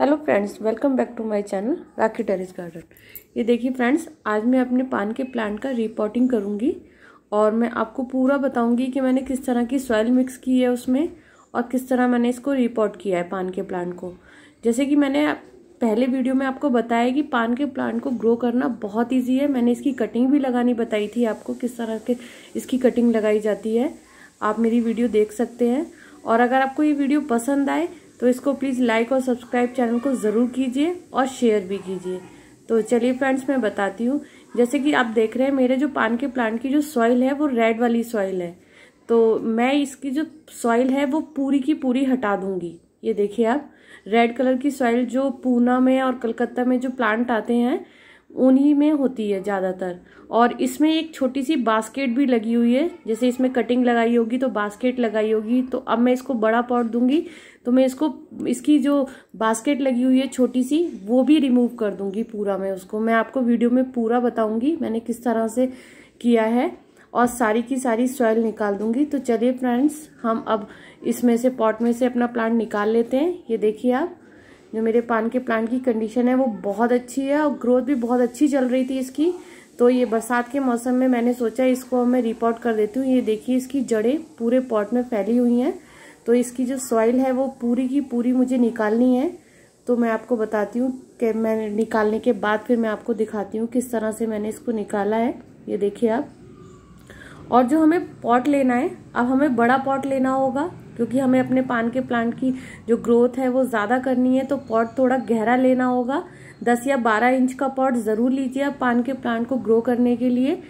hello friends welcome back to my channel Rakhi terrace garden ये देखिए friends आज मैं अपने पान के प्लांट का रिपोर्टिंग करूँगी और मैं आपको पूरा बताऊँगी कि मैंने किस तरह की सॉइल मिक्स की है उसमें और किस तरह मैंने इसको रिपोर्ट किया है पान के प्लांट को जैसे कि मैंने पहले वीडियो में आपको बताया कि पान के प्लांट को ग्रो करना बहुत ईजी है मैंने इसकी कटिंग भी लगानी बताई थी आपको किस तरह के इसकी कटिंग लगाई जाती है आप मेरी वीडियो देख सकते हैं और अगर आपको ये वीडियो पसंद आए तो इसको प्लीज़ लाइक और सब्सक्राइब चैनल को ज़रूर कीजिए और शेयर भी कीजिए तो चलिए फ्रेंड्स मैं बताती हूँ जैसे कि आप देख रहे हैं मेरे जो पान के प्लांट की जो सॉइल है वो रेड वाली सॉइल है तो मैं इसकी जो सॉइल है वो पूरी की पूरी हटा दूंगी ये देखिए आप रेड कलर की सॉइल जो पूना में और कलकत्ता में जो प्लांट आते हैं उन्हीं में होती है ज़्यादातर और इसमें एक छोटी सी बास्केट भी लगी हुई है जैसे इसमें कटिंग लगाई होगी तो बास्केट लगाई होगी तो अब मैं इसको बड़ा पॉट दूंगी तो मैं इसको इसकी जो बास्केट लगी हुई है छोटी सी वो भी रिमूव कर दूंगी पूरा मैं उसको मैं आपको वीडियो में पूरा बताऊंगी मैंने किस तरह से किया है और सारी की सारी सॉयल निकाल दूंगी तो चलिए फ्रेंड्स हम अब इसमें से पॉट में से अपना प्लांट निकाल लेते हैं ये देखिए आप जो मेरे पान के प्लांट की कंडीशन है वो बहुत अच्छी है और ग्रोथ भी बहुत अच्छी चल रही थी इसकी तो ये बरसात के मौसम में मैंने सोचा इसको मैं रिपोर्ट कर देती हूँ ये देखिए इसकी जड़ें पूरे पॉट में फैली हुई हैं तो इसकी जो सॉइल है वो पूरी की पूरी मुझे निकालनी है तो मैं आपको बताती हूँ कि मैं निकालने के बाद फिर मैं आपको दिखाती हूँ किस तरह से मैंने इसको निकाला है ये देखिए आप और जो हमें पॉट लेना है अब हमें बड़ा पॉट लेना होगा क्योंकि हमें अपने पान के प्लांट की जो ग्रोथ है वो ज़्यादा करनी है तो पॉट थोड़ा गहरा लेना होगा दस या बारह इंच का पॉट ज़रूर लीजिए आप पान के प्लांट को ग्रो करने के लिए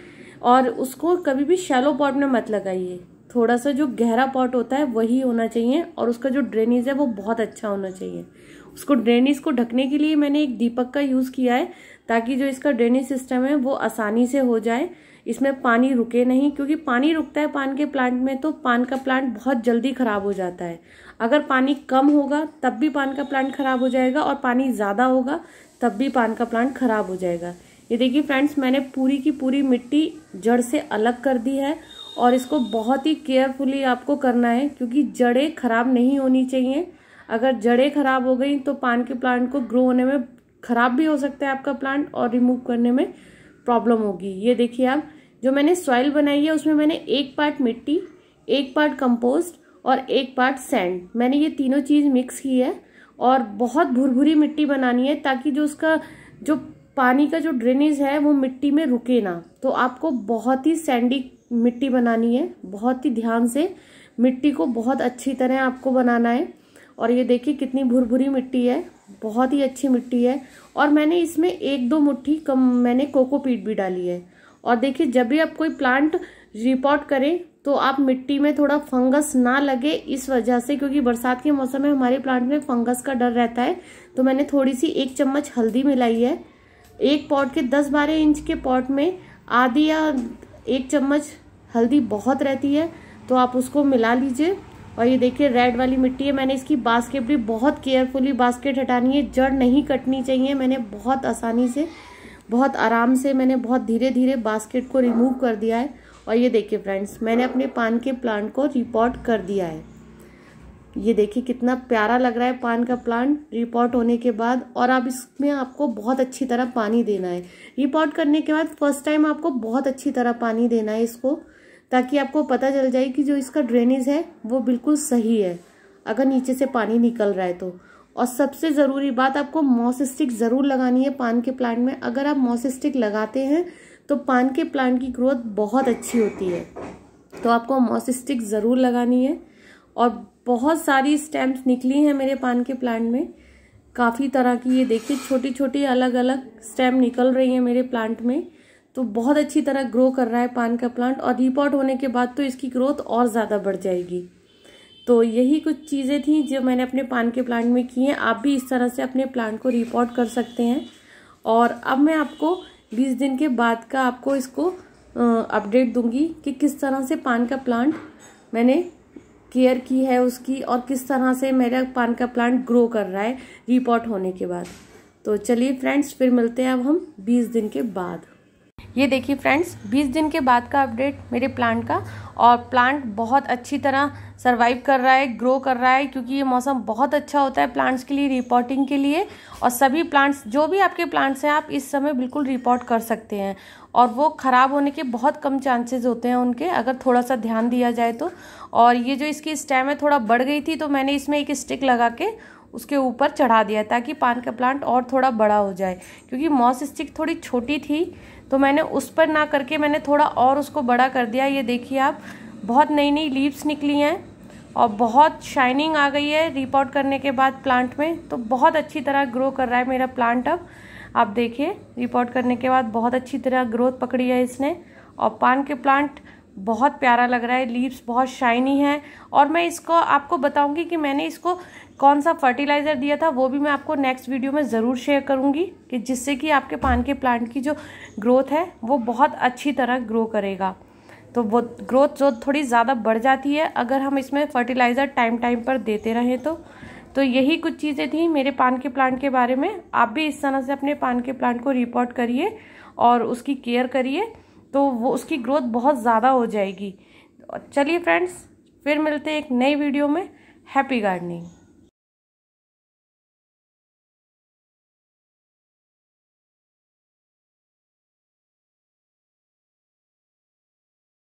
और उसको कभी भी शैलो पॉट में मत लगाइए थोड़ा सा जो गहरा पॉट होता है वही होना चाहिए और उसका जो ड्रेनेज है वो बहुत अच्छा होना चाहिए उसको ड्रेनेज को ढकने के लिए मैंने एक दीपक का यूज़ किया है ताकि जो इसका ड्रेनेज सिस्टम है वो आसानी से हो जाए इसमें पानी रुके नहीं क्योंकि पानी रुकता है पान के प्लांट में तो पान का प्लांट बहुत जल्दी ख़राब हो जाता है अगर पानी कम होगा तब भी पान का प्लांट ख़राब हो जाएगा और पानी ज़्यादा होगा तब भी पान का प्लांट ख़राब हो जाएगा ये देखिए फ्रेंड्स मैंने पूरी की पूरी मिट्टी जड़ से अलग कर दी है और इसको बहुत ही केयरफुली आपको करना है क्योंकि जड़ें ख़राब नहीं होनी चाहिए अगर जड़ें ख़राब हो गई तो पान के प्लांट को ग्रो होने में ख़राब भी हो सकता है आपका प्लांट और रिमूव करने में प्रॉब्लम होगी ये देखिए आप जो मैंने सॉइल बनाई है उसमें मैंने एक पार्ट मिट्टी एक पार्ट कंपोस्ट और एक पार्ट सैंड मैंने ये तीनों चीज़ मिक्स की है और बहुत भुरभुरी मिट्टी बनानी है ताकि जो उसका जो पानी का जो ड्रेनेज है वो मिट्टी में रुके ना तो आपको बहुत ही सैंडी मिट्टी बनानी है बहुत ही ध्यान से मिट्टी को बहुत अच्छी तरह आपको बनाना है और ये देखिए कितनी भुरभुरी मिट्टी है बहुत ही अच्छी मिट्टी है और मैंने इसमें एक दो मुट्ठी कम मैंने कोकोपीट भी डाली है और देखिए जब भी आप कोई प्लांट रिपोर्ट करें तो आप मिट्टी में थोड़ा फंगस ना लगे इस वजह से क्योंकि बरसात के मौसम में हमारे प्लांट में फंगस का डर रहता है तो मैंने थोड़ी सी एक चम्मच हल्दी मिलाई है एक पॉट के दस बारह इंच के पॉट में आधी या एक चम्मच हल्दी बहुत रहती है तो आप उसको मिला लीजिए और ये देखिए रेड वाली मिट्टी है मैंने इसकी बास्केट भी बहुत केयरफुली बास्केट हटानी है जड़ नहीं कटनी चाहिए मैंने बहुत आसानी से बहुत आराम से मैंने बहुत धीरे धीरे बास्केट को रिमूव कर दिया है और ये देखिए फ्रेंड्स मैंने अपने पान के प्लांट को रिपोर्ट कर दिया है ये देखिए कितना प्यारा लग रहा है पान का प्लांट रिपोर्ट होने के बाद और आप इसमें आपको बहुत अच्छी तरह पानी देना है रिपोर्ट करने के बाद फर्स्ट टाइम आपको बहुत अच्छी तरह पानी देना है इसको ताकि आपको पता चल जाए कि जो इसका ड्रेनेज है वो बिल्कुल सही है अगर नीचे से पानी निकल रहा है तो और सबसे ज़रूरी बात आपको मॉस स्टिक ज़रूर लगानी है पान के प्लांट में अगर आप मॉस स्टिक लगाते हैं तो पान के प्लांट की ग्रोथ बहुत अच्छी होती है तो आपको मॉस स्टिक ज़रूर लगानी है और बहुत सारी स्टैम्प निकली हैं मेरे पान के प्लांट में काफ़ी तरह की ये देखिए छोटी छोटी अलग अलग स्टेम निकल रही है मेरे प्लांट में तो बहुत अच्छी तरह ग्रो कर रहा है पान का प्लांट और रिपोर्ट होने के बाद तो इसकी ग्रोथ और ज़्यादा बढ़ जाएगी तो यही कुछ चीज़ें थी जो मैंने अपने पान के प्लांट में की हैं आप भी इस तरह से अपने प्लांट को रिपोर्ट कर सकते हैं और अब मैं आपको 20 दिन के बाद का आपको इसको अपडेट दूंगी कि किस तरह से पान का प्लांट मैंने केयर की है उसकी और किस तरह से मेरा पान का प्लांट ग्रो कर रहा है रिपोर्ट होने के बाद तो चलिए फ्रेंड्स फिर मिलते हैं अब हम बीस दिन के बाद ये देखिए फ्रेंड्स बीस दिन के बाद का अपडेट मेरे प्लांट का और प्लांट बहुत अच्छी तरह सर्वाइव कर रहा है ग्रो कर रहा है क्योंकि ये मौसम बहुत अच्छा होता है प्लांट्स के लिए रिपोर्टिंग के लिए और सभी प्लांट्स जो भी आपके प्लांट्स हैं आप इस समय बिल्कुल रिपोर्ट कर सकते हैं और वो ख़राब होने के बहुत कम चांसेस होते हैं उनके अगर थोड़ा सा ध्यान दिया जाए तो और ये जो इसकी स्टेम है थोड़ा बढ़ गई थी तो मैंने इसमें एक स्टिक लगा के उसके ऊपर चढ़ा दिया ताकि पान का प्लांट और थोड़ा बड़ा हो जाए क्योंकि मॉस स्टिक थोड़ी छोटी थी तो मैंने उस पर ना करके मैंने थोड़ा और उसको बड़ा कर दिया ये देखिए आप बहुत नई नई लीव्स निकली हैं और बहुत शाइनिंग आ गई है रिपोर्ट करने के बाद प्लांट में तो बहुत अच्छी तरह ग्रो कर रहा है मेरा प्लांट अब आप देखिए रिपोर्ट करने के बाद बहुत अच्छी तरह ग्रोथ पकड़ी है इसने और पान के प्लांट बहुत प्यारा लग रहा है लीव्स बहुत शाइनी है और मैं इसको आपको बताऊंगी कि मैंने इसको कौन सा फर्टिलाइज़र दिया था वो भी मैं आपको नेक्स्ट वीडियो में ज़रूर शेयर करूंगी कि जिससे कि आपके पान के प्लांट की जो ग्रोथ है वो बहुत अच्छी तरह ग्रो करेगा तो वो ग्रोथ जो थोड़ी ज़्यादा बढ़ जाती है अगर हम इसमें फर्टिलाइज़र टाइम टाइम पर देते रहें तो तो यही कुछ चीज़ें थी मेरे पान के प्लांट के बारे में आप भी इस तरह से अपने पान के प्लांट को रिपोर्ट करिए और उसकी केयर करिए तो वो उसकी ग्रोथ बहुत ज़्यादा हो जाएगी चलिए फ्रेंड्स फिर मिलते हैं एक नई वीडियो में हैप्पी गार्डनिंग